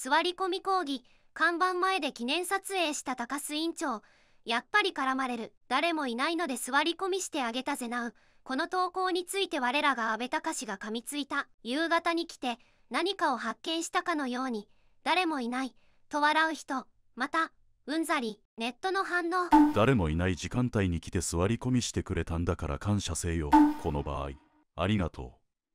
座り込み講義看板前で記念撮影した高須院長やっぱり絡まれる誰もいないので座り込みしてあげたぜなうこの投稿について我らが阿部隆が噛みついた夕方に来て何かを発見したかのように誰もいないと笑う人またうんざりネットの反応誰もいない時間帯に来て座り込みしてくれたんだから感謝せよこの場合ありがとう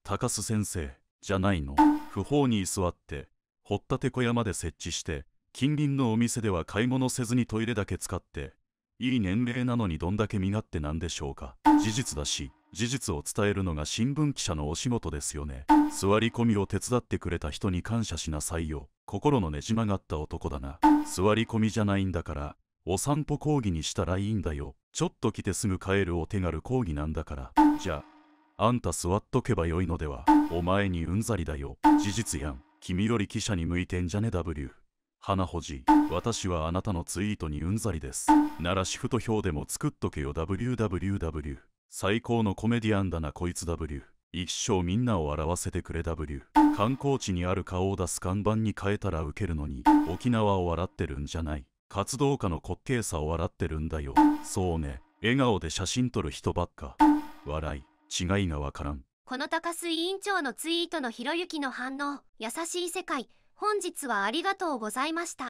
高須先生じゃないの不法に居座って掘ったて小屋まで設置して近隣のお店では買い物せずにトイレだけ使っていい年齢なのにどんだけ身勝手なんでしょうか事実だし事実を伝えるのが新聞記者のお仕事ですよね座り込みを手伝ってくれた人に感謝しなさいよ心のねじ曲がった男だな座り込みじゃないんだからお散歩講義にしたらいいんだよちょっと来てすぐ帰るお手軽講義なんだからじゃああんた座っとけばよいのではお前にうんざりだよ事実やん君より記者に向いてんじゃね W 花ほじ私はあなたのツイートにうんざりですならシフト表でも作っとけよ WWW 最高のコメディアンだなこいつ W 一生みんなを笑わせてくれ W 観光地にある顔を出す看板に変えたらウケるのに沖縄を笑ってるんじゃない活動家の滑稽さを笑ってるんだよそうね笑顔で写真撮る人ばっか笑い違いがわからんこの高須委員長のツイートのひろゆきの反応、優しい世界、本日はありがとうございました。